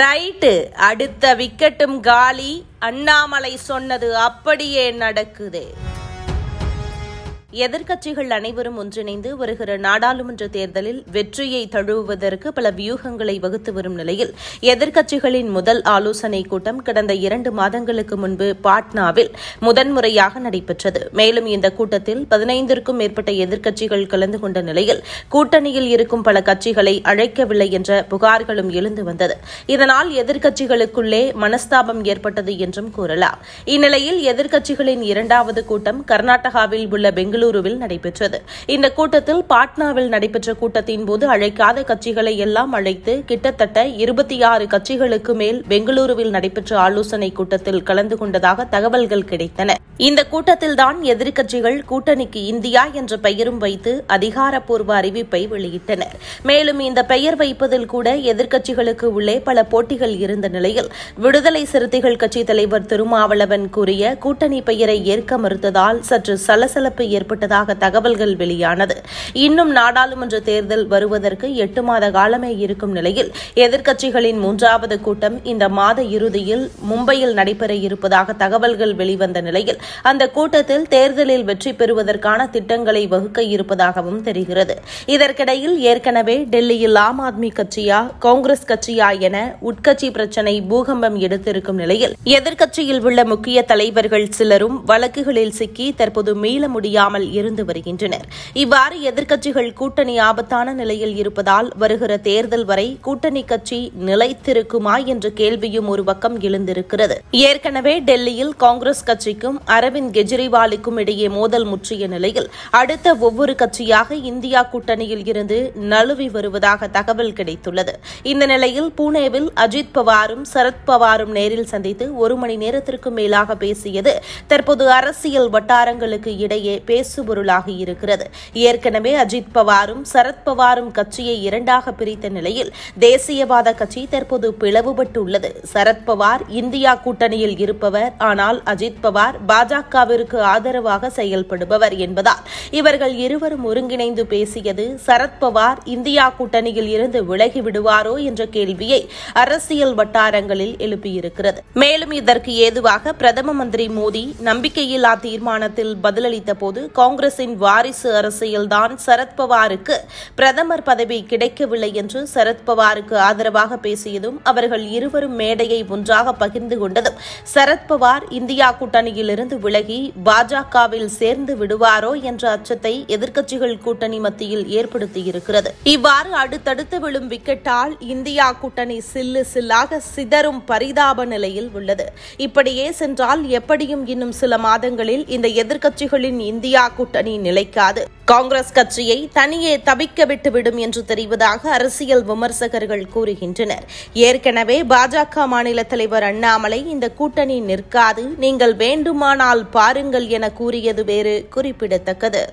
right அடுத்த விக்கெட்டும் காலி அண்ணாமலை சொன்னது அப்படியே நடக்குது எதிர்க்கட்சிகள் அனைவரும் ஒன்றிணைந்து வருகிற நாடாளுமன்ற தேர்தலில் வெற்றியை தழுவுவதற்கு பல வியூகங்களை வகுத்து வரும் நிலையில் எதிர்க்கட்சிகளின் முதல் ஆலோசனை கூட்டம் கடந்த இரண்டு மாதங்களுக்கு முன்பு பாட்னாவில் முதன்முறையாக நடைபெற்றது மேலும் இந்த கூட்டத்தில் பதினைந்திற்கும் மேற்பட்ட எதிர்க்கட்சிகள் கலந்து கொண்ட நிலையில் கூட்டணியில் இருக்கும் பல கட்சிகளை அழைக்கவில்லை என்ற புகார்களும் எழுந்து வந்தது இதனால் எதிர்க்கட்சிகளுக்குள்ளே மனஸ்தாபம் ஏற்பட்டது என்றும் கூறலாம் இந்நிலையில் எதிர்க்கட்சிகளின் இரண்டாவது கூட்டம் கர்நாடகாவில் உள்ள பெங்களூரு பெங்களூருவில் நடைபெற்றது இந்த கூட்டத்தில் பாட்னாவில் நடைபெற்ற கூட்டத்தின் போது அழைக்காத கட்சிகளை எல்லாம் அழைத்து கிட்டத்தட்ட இருபத்தி ஆறு கட்சிகளுக்கு மேல் பெங்களூருவில் நடைபெற்ற ஆலோசனை கூட்டத்தில் கலந்து கொண்டதாக தகவல்கள் கிடைத்தன இந்த கூட்டத்தில்தான் எதிர்க்கட்சிகள் கூட்டணிக்கு இந்தியா என்ற பெயரும் வைத்து அதிகாரப்பூர்வ அறிவிப்பை வெளியிட்டனர் மேலும் இந்த பெயர் வைப்பதில் கூட எதிர்க்கட்சிகளுக்கு உள்ளே பல போட்டிகள் இருந்த நிலையில் விடுதலை சிறுத்தைகள் கட்சித் தலைவர் திருமாவளவன் கூறிய கூட்டணி பெயரை ஏற்க மறுத்ததால் சற்று சலசலப்பு ஏற்பட்டதாக தகவல்கள் வெளியானது இன்னும் நாடாளுமன்ற தேர்தல் வருவதற்கு எட்டு மாத காலமே இருக்கும் நிலையில் எதிர்க்கட்சிகளின் மூன்றாவது கூட்டம் இந்த மாத இறுதியில் மும்பையில் நடைபெற இருப்பதாக தகவல்கள் வெளிவந்த நிலையில் அந்த கூட்டத்தில் தேர்தலில் வெற்றி பெறுவதற்கான திட்டங்களை வகுக்க இருப்பதாகவும் தெரிகிறது இதற்கிடையில் ஏற்கனவே டெல்லியில் ஆம் ஆத்மி கட்சியா காங்கிரஸ் கட்சியா என உட்கட்சி பிரச்சினை பூகம்பம் எடுத்திருக்கும் நிலையில் எதிர்க்கட்சியில் உள்ள முக்கிய தலைவர்கள் சிலரும் வழக்குகளில் சிக்கி தற்போது மீள முடியாமல் இருந்து வருகின்றனர் இவ்வாறு எதிர்க்கட்சிகள் கூட்டணி ஆபத்தான நிலையில் இருப்பதால் வருகிற தேர்தல் வரை கூட்டணி கட்சி நிலைத்திருக்குமா என்ற கேள்வியும் ஒரு பக்கம் எழுந்திருக்கிறது ஏற்கனவே டெல்லியில் காங்கிரஸ் கட்சிக்கும் அரவிந்த் கெஜ்ரிவாலுக்கும் இடையே மோதல் முற்றிய நிலையில் அடுத்த ஒவ்வொரு கட்சியாக இந்தியா கூட்டணியில் இருந்து நழுவி வருவதாக தகவல் கிடைத்துள்ளது இந்த நிலையில் புனேவில் அஜித் பவாரும் சரத்பவாரும் நேரில் சந்தித்து ஒரு மணி நேரத்திற்கு மேலாக பேசியது தற்போது அரசியல் வட்டாரங்களுக்கு இடையே பேசுபொருளாக இருக்கிறது ஏற்கனவே அஜித் பவாரும் சரத்பவாரும் கட்சியை இரண்டாக பிரித்த நிலையில் தேசியவாத கட்சி தற்போது பிளவுபட்டுள்ளது சரத்பவார் இந்தியா கூட்டணியில் இருப்பவர் ஆனால் அஜித் பவார் பாஜகவிற்கு ஆதரவாக செயல்படுபவர் என்பதால் இவர்கள் இருவரும் ஒருங்கிணைந்து பேசியது சரத்பவார் இந்தியா கூட்டணியில் இருந்து விலகிவிடுவாரோ என்ற கேள்வியை அரசியல் வட்டாரங்களில் எழுப்பியிருக்கிறது மேலும் இதற்கு ஏதுவாக பிரதம மந்திரி மோடி நம்பிக்கையில்லா தீர்மானத்தில் பதிலளித்த போது காங்கிரசின் வாரிசு அரசியல்தான் சரத்பவாருக்கு பிரதமர் பதவி கிடைக்கவில்லை என்று சரத்பவாருக்கு ஆதரவாக பேசியதும் அவர்கள் இருவரும் மேடையை ஒன்றாக பகிர்ந்து கொண்டதும் சரத்பவார் இந்தியா கூட்டணியிலிருந்து இருந்து விலகி பாஜகவில் சேர்ந்து விடுவாரோ என்ற அச்சத்தை எதிர்க்கட்சிகள் கூட்டணி மத்தியில் ஏற்படுத்தியிருக்கிறது இவ்வாறு அடுத்தடுத்து விழும் விக்கெட்டால் இந்தியா கூட்டணி சில்லு சில்லாக சிதறும் பரிதாப நிலையில் உள்ளது இப்படியே சென்றால் எப்படியும் இன்னும் சில மாதங்களில் இந்த எதிர்க்கட்சிகளின் இந்தியா கூட்டணி நிலைக்காது காங்கிரஸ் கட்சியை தனியே தவிக்க விட்டுவிடும் என்று தெரிவதாக அரசியல் விமர்சகர்கள் கூறுகின்றனர் ஏற்கனவே பாஜக மாநில தலைவர் அண்ணாமலை இந்த கூட்டணி நிற்காது நீங்கள் வேண்டுமானால் ஆனால் பாருங்கள் என கூறியது வேறு குறிப்பிடத்தக்கது